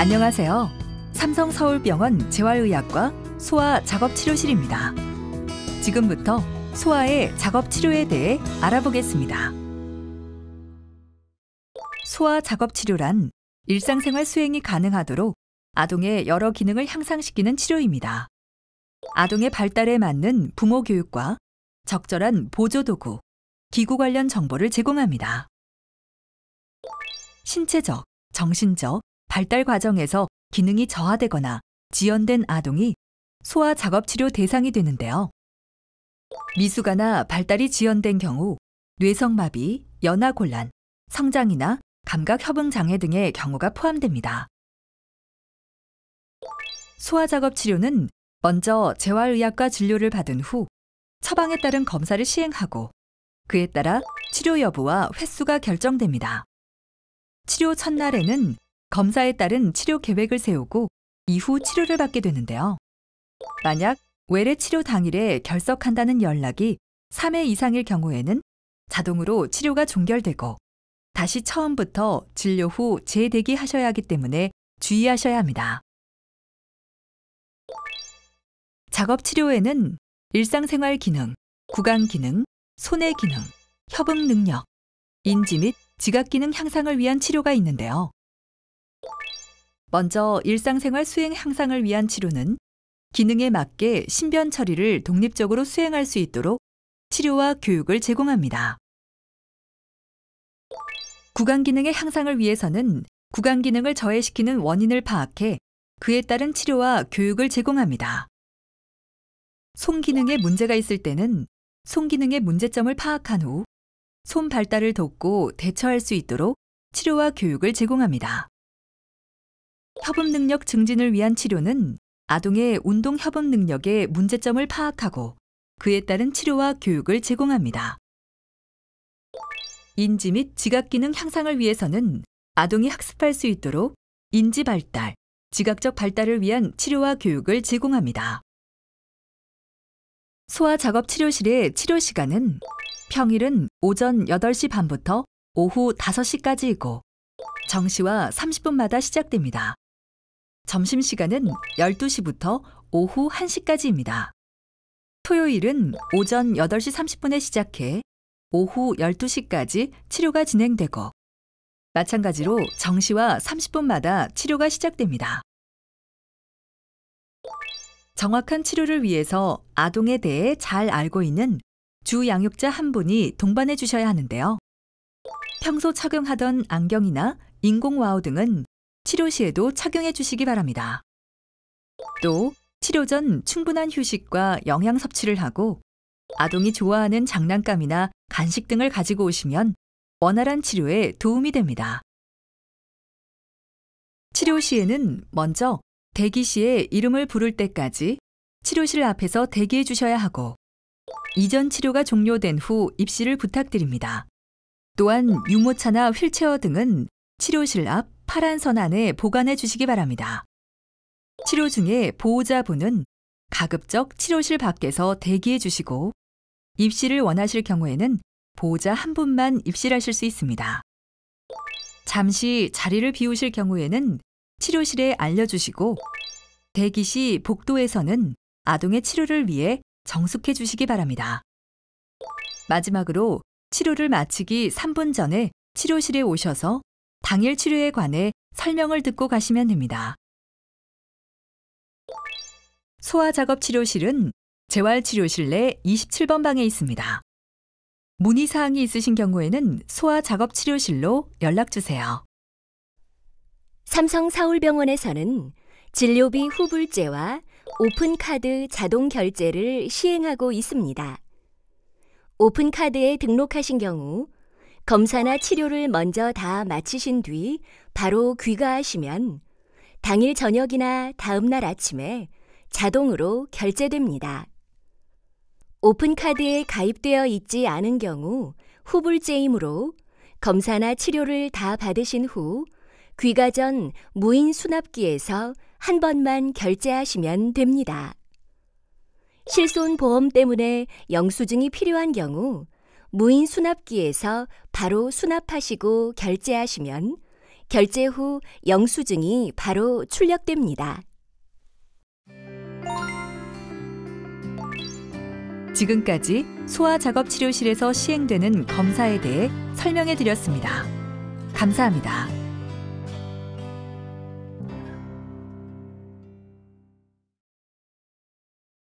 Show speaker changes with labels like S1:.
S1: 안녕하세요. 삼성서울병원 재활의학과 소아작업치료실입니다. 지금부터 소아의 작업치료에 대해 알아보겠습니다. 소아작업치료란 일상생활 수행이 가능하도록 아동의 여러 기능을 향상시키는 치료입니다. 아동의 발달에 맞는 부모 교육과 적절한 보조도구, 기구 관련 정보를 제공합니다. 신체적, 정신적, 발달 과정에서 기능이 저하되거나 지연된 아동이 소아 작업 치료 대상이 되는데요. 미숙아나 발달이 지연된 경우 뇌성마비, 연하곤란, 성장이나 감각 협응 장애 등의 경우가 포함됩니다. 소아 작업 치료는 먼저 재활의학과 진료를 받은 후 처방에 따른 검사를 시행하고 그에 따라 치료 여부와 횟수가 결정됩니다. 치료 첫날에는 검사에 따른 치료 계획을 세우고 이후 치료를 받게 되는데요. 만약 외래 치료 당일에 결석한다는 연락이 3회 이상일 경우에는 자동으로 치료가 종결되고 다시 처음부터 진료 후 재대기 하셔야 하기 때문에 주의하셔야 합니다. 작업 치료에는 일상생활 기능, 구강 기능, 손의 기능, 협응 능력, 인지 및 지각 기능 향상을 위한 치료가 있는데요. 먼저 일상생활 수행 향상을 위한 치료는 기능에 맞게 신변 처리를 독립적으로 수행할 수 있도록 치료와 교육을 제공합니다. 구강 기능의 향상을 위해서는 구강 기능을 저해시키는 원인을 파악해 그에 따른 치료와 교육을 제공합니다. 손 기능에 문제가 있을 때는 손 기능의 문제점을 파악한 후 손 발달을 돕고 대처할 수 있도록 치료와 교육을 제공합니다. 협업 능력 증진을 위한 치료는 아동의 운동 협업 능력의 문제점을 파악하고 그에 따른 치료와 교육을 제공합니다. 인지 및 지각 기능 향상을 위해서는 아동이 학습할 수 있도록 인지 발달, 지각적 발달을 위한 치료와 교육을 제공합니다. 소아 작업 치료실의 치료 시간은 평일은 오전 8시 반부터 오후 5시까지이고 정시와 30분마다 시작됩니다. 점심시간은 12시부터 오후 1시까지입니다. 토요일은 오전 8시 30분에 시작해 오후 12시까지 치료가 진행되고 마찬가지로 정시와 30분마다 치료가 시작됩니다. 정확한 치료를 위해서 아동에 대해 잘 알고 있는 주 양육자 한 분이 동반해 주셔야 하는데요. 평소 착용하던 안경이나 인공 와우 등은 치료 시에도 착용해 주시기 바랍니다. 또 치료 전 충분한 휴식과 영양 섭취를 하고 아동이 좋아하는 장난감이나 간식 등을 가지고 오시면 원활한 치료에 도움이 됩니다. 치료 시에는 먼저 대기 시에 이름을 부를 때까지 치료실 앞에서 대기해 주셔야 하고 이전 치료가 종료된 후 입시를 부탁드립니다. 또한 유모차나 휠체어 등은 치료실 앞 파란 선 안에 보관해 주시기 바랍니다. 치료 중에 보호자분은 가급적 치료실 밖에서 대기해 주시고 입실을 원하실 경우에는 보호자 한 분만 입실하실 수 있습니다. 잠시 자리를 비우실 경우에는 치료실에 알려주시고 대기 시 복도에서는 아동의 치료를 위해 정숙해 주시기 바랍니다. 마지막으로 치료를 마치기 3분 전에 치료실에 오셔서 당일 치료에 관해 설명을 듣고 가시면 됩니다. 소아작업치료실은 재활치료실 내 27번 방에 있습니다. 문의사항이 있으신 경우에는 소아작업치료실로 연락주세요.
S2: 삼성서울병원에서는
S1: 진료비 후불제와
S2: 오픈카드 자동 결제를 시행하고 있습니다. 오픈카드에 등록하신 경우 검사나 치료를 먼저 다 마치신 뒤 바로 귀가하시면 당일 저녁이나 다음날 아침에 자동으로 결제됩니다. 오픈카드에 가입되어 있지 않은 경우 후불제이므로 검사나 치료를 다 받으신 후 귀가 전 무인 수납기에서 한 번만 결제하시면 됩니다. 실손보험 때문에 영수증이 필요한 경우 무인 수납기에서 바로 수납하시고 결제하시면 결제 후 영수증이 바로 출력됩니다.
S1: 지금까지 소아작업치료실에서 시행되는 검사에 대해 설명해 드렸습니다. 감사합니다.